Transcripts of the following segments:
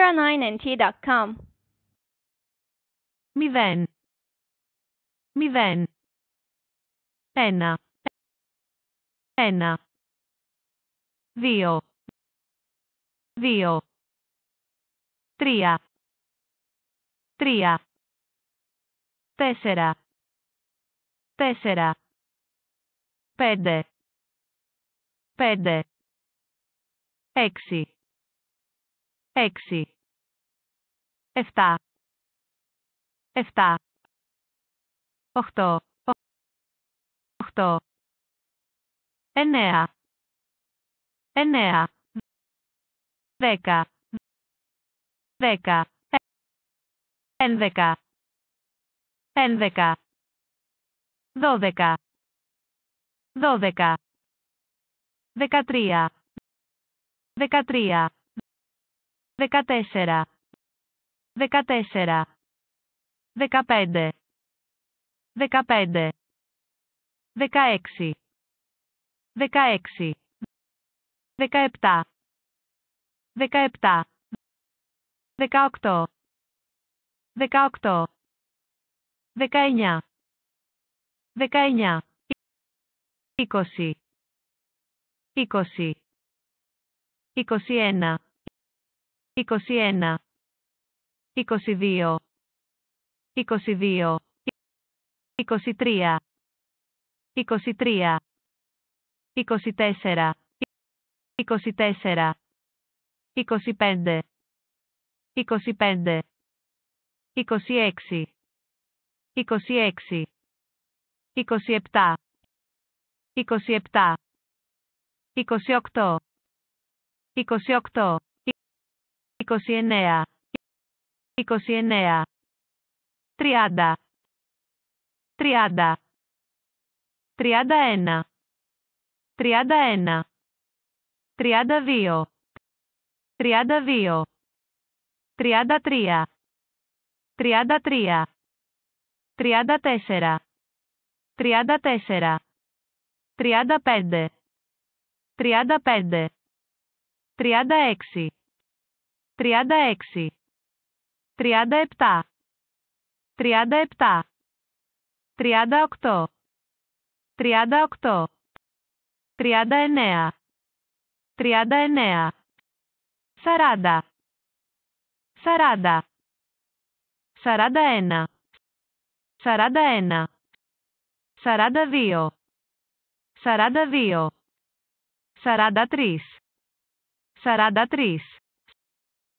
09nt.com. Μηδέν. Μηδέν. Ένα. Ένα. Δύο. Δύο. Τρία. Τρία. Τέσσερα. Τέσσερα. Πέντε. Πέντε. Έξι. 6 εφτά, Εφτά. 8 8 εννέα, εννέα, δέκα, δέκα, ενδέκα, ενδέκα, 12 δώδεκα, δεκατριά, 13 14 14 15 15 16 16 17 17 18 18 19 19 20 20 21 21 22 22 23 23 24 24 25 25 26 26 27 27 28 28 29, 29, 30, 30, 31, 31, 32, 32, 33, 33, 34, 34, 35, 35, 36, 36 37 37 38 38 39 39 40 40 41 41 42 42 43 43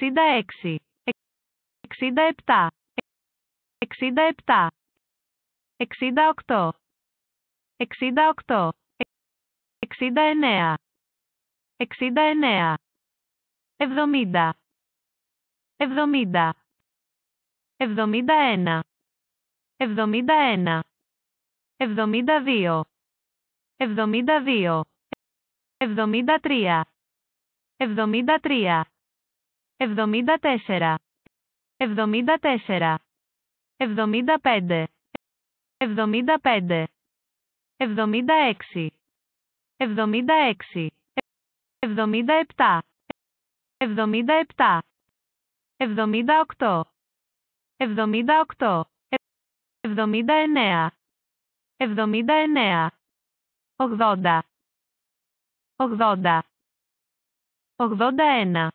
66, 67, 67, 68, 68, 69, 69, 70, 70, 71, 71, 72, 72, 73, 73, 74, 74, 75, 75, 76, 76, 77, 77, 78, 78, 79, 79, 80, 80, 81,